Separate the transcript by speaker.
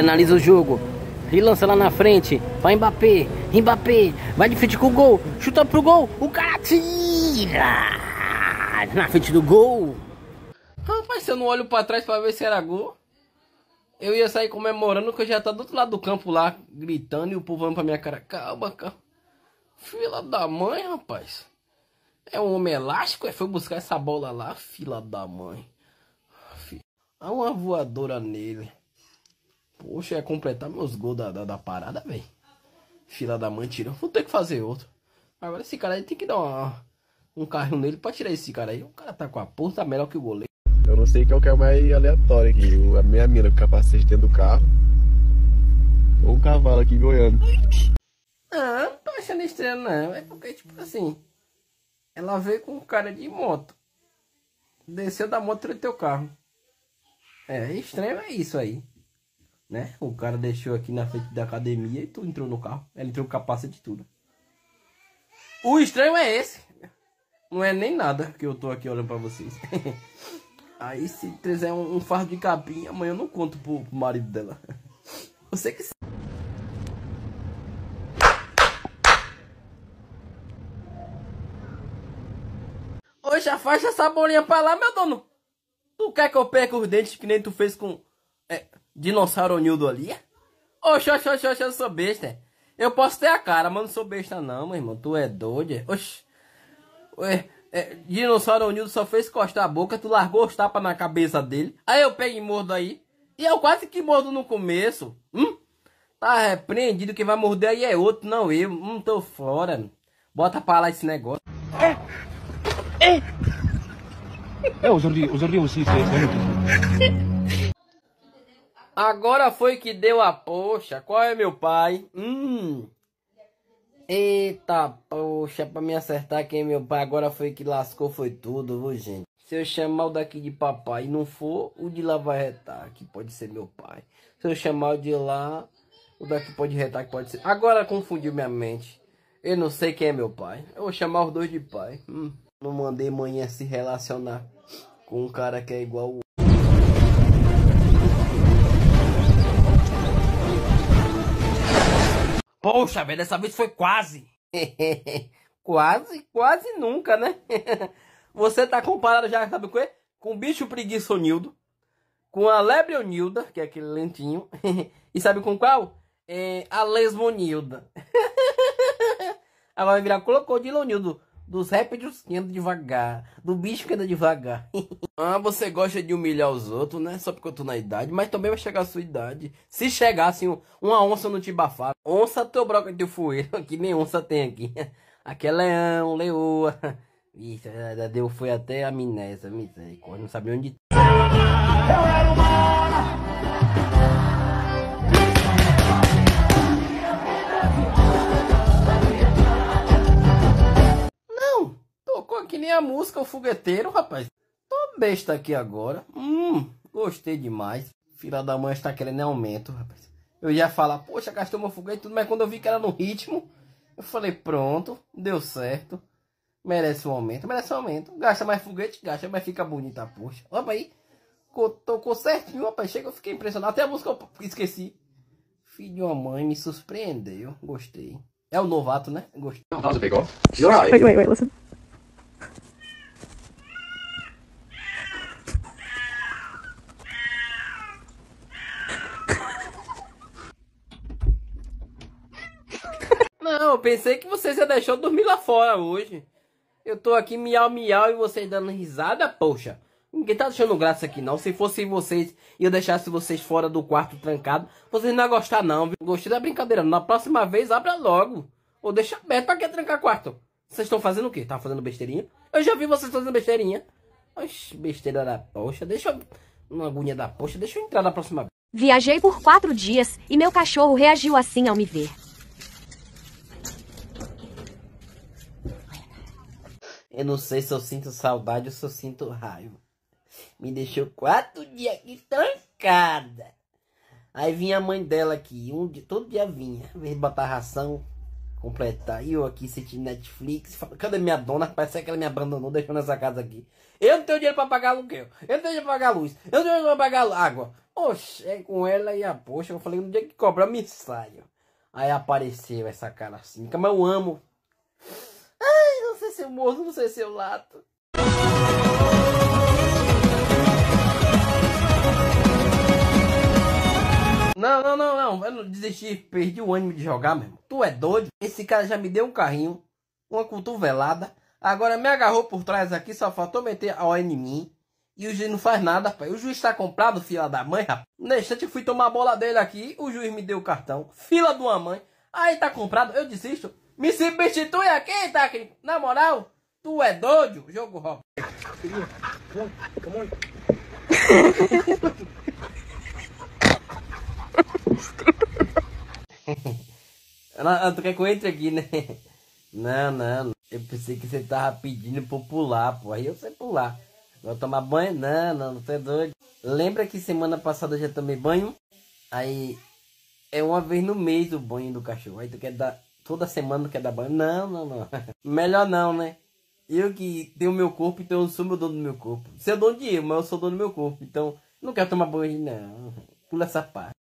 Speaker 1: Analisa o jogo. E lança lá na frente. Vai Mbappé. Mbappé. Vai de frente com o gol. Chuta pro gol. O cara tira. Na frente do gol. Rapaz, se eu não olho pra trás pra ver se era gol. Eu ia sair comemorando que eu já tá do outro lado do campo lá, gritando e o povo olhando pra minha cara. Calma, calma. Fila da mãe, rapaz. É um homem elástico? É? foi buscar essa bola lá, fila da mãe. Há uma voadora nele. Poxa, ia completar meus gols da, da, da parada, velho. Fila da mãe tirou. Vou ter que fazer outro. Agora esse cara aí tem que dar uma, um carrinho nele pra tirar esse cara aí. O cara tá com a porta tá melhor que o goleiro. Eu não sei qual que é o mais aleatório aqui. A minha mina com capacete dentro do carro. Ou um cavalo aqui goiando. Ah, não tô achando estranho não. É porque, tipo assim... Ela veio com um cara de moto. Desceu da moto e teu carro. É, estranho é isso aí né? O cara deixou aqui na frente da academia e tu entrou no carro. Ela entrou com capacete de tudo. O estranho é esse. Não é nem nada que eu tô aqui olhando pra vocês. Aí se trazer um, um fardo de capim, amanhã eu não conto pro, pro marido dela. Você que sabe. Hoje afasta essa bolinha pra lá, meu dono. Tu quer que eu pegue os dentes que nem tu fez com dinossauro Nildo ali? Oxe, é? oxe, oxe, oxe, eu sou besta. É? Eu posso ter a cara, mas não sou besta não, meu irmão. Tu é doido. É? Oxe. Ué, é, dinossauro Nildo só fez costar a boca, tu largou os tapas na cabeça dele. Aí eu pego e mordo aí. E eu quase que mordo no começo. Hum? Tá repreendido, que vai morder aí é outro, não eu. hum, tô fora. Bota pra lá esse negócio. É. É. É, os aujourd'hui aussi, c'est... Agora foi que deu a poxa. Qual é meu pai? Hum. Eita, poxa, pra me acertar quem é meu pai. Agora foi que lascou, foi tudo, viu, gente? Se eu chamar o daqui de papai e não for, o de lá vai retar, que pode ser meu pai. Se eu chamar o de lá, o daqui pode retar, que pode ser. Agora confundiu minha mente. Eu não sei quem é meu pai. Eu vou chamar os dois de pai. Hum. Não mandei manhã se relacionar com um cara que é igual o Poxa, velho, dessa vez foi quase. quase, quase nunca, né? Você tá comparado já, sabe com quê? Com o bicho nildo, com a lebre nilda, que é aquele lentinho, e sabe com qual? É, a lesmonilda. Agora vai virar crocodilonildo. Dos répteis que andam devagar. Do bicho que anda devagar. ah, você gosta de humilhar os outros, né? Só porque eu tô na idade. Mas também vai chegar a sua idade. Se chegar, assim, uma onça não te bafar. Onça teu broca de fueiro. Que nem onça tem aqui. Aqui é leão, leoa. Isso, deu foi até a Minésia, misericórdia. Não sabia onde... Eu era humana. a música, o fogueteiro, rapaz. Tô besta aqui agora. Hum, gostei demais. Filha da mãe está querendo aumento, rapaz. Eu ia falar, poxa, gastou meu foguete tudo, mas quando eu vi que era no ritmo, eu falei, pronto, deu certo. Merece um aumento, merece um aumento. Gasta mais foguete, gasta, mais fica bonita, poxa. Olha aí. Tocou certinho, rapaz. Chega, eu fiquei impressionado. Até a música eu esqueci. Filho de uma mãe, me surpreendeu. Gostei. É o novato, né? Gostei. How's it go? You're right. Wait, wait, wait, listen. pensei que vocês já deixou dormir lá fora hoje. Eu tô aqui miau miau e vocês dando risada, poxa. Ninguém tá achando graça aqui não. Se fosse vocês e eu deixasse vocês fora do quarto trancado, vocês não iam gostar não, viu? Gostei da brincadeira. Na próxima vez, abra logo. Ou deixa aberto pra que trancar quarto? Vocês estão fazendo o quê? Tá fazendo besteirinha? Eu já vi vocês fazendo besteirinha. Oxi, besteira da poxa. Deixa eu... Uma agonia da poxa. Deixa eu entrar na próxima vez. Viajei por quatro dias e meu cachorro reagiu assim ao me ver. Eu não sei se eu sinto saudade ou se eu sinto raiva. Me deixou quatro dias aqui trancada. Aí vinha a mãe dela aqui, um de todo dia vinha, vez botar ração, completar. E eu aqui senti Netflix, cadê minha dona? Parece que ela me abandonou, deixou nessa casa aqui. Eu não tenho dinheiro pra pagar aluguel, eu não tenho dinheiro pra pagar luz, eu não tenho dinheiro pra pagar água. Oxe, é com ela e a poxa, eu falei, no dia que cobra, me saio. Aí apareceu essa cara assim, mas eu amo ser morto, não sei se eu lato. Não, não, não, não. Eu não desisti. Perdi o ânimo de jogar mesmo. Tu é doido? Esse cara já me deu um carrinho, uma cotovelada. Agora me agarrou por trás aqui, só faltou meter a ON em mim. E o juiz não faz nada, pai. O juiz tá comprado, fila da mãe, rapaz. Neste eu fui tomar a bola dele aqui, o juiz me deu o cartão. Fila de uma mãe. Aí tá comprado, eu desisto. Me substitui aqui, tá aqui. Na moral, tu é doido, jogo rock. tu quer que eu entre aqui, né? Não, não, Eu pensei que você tava pedindo pra pular, pô. Aí eu sei pular. Vou tomar banho? Não, não, não, tu é doido. Lembra que semana passada eu já tomei banho? Aí é uma vez no mês o banho do cachorro. Aí tu quer dar toda semana não quer é dar banho. Não, não, não. Melhor não, né? Eu que tenho meu corpo, então eu sou meu dono do meu corpo. Você é dono de eu, mas eu sou dono do meu corpo. Então, não quero tomar banho, não. Pula essa parte.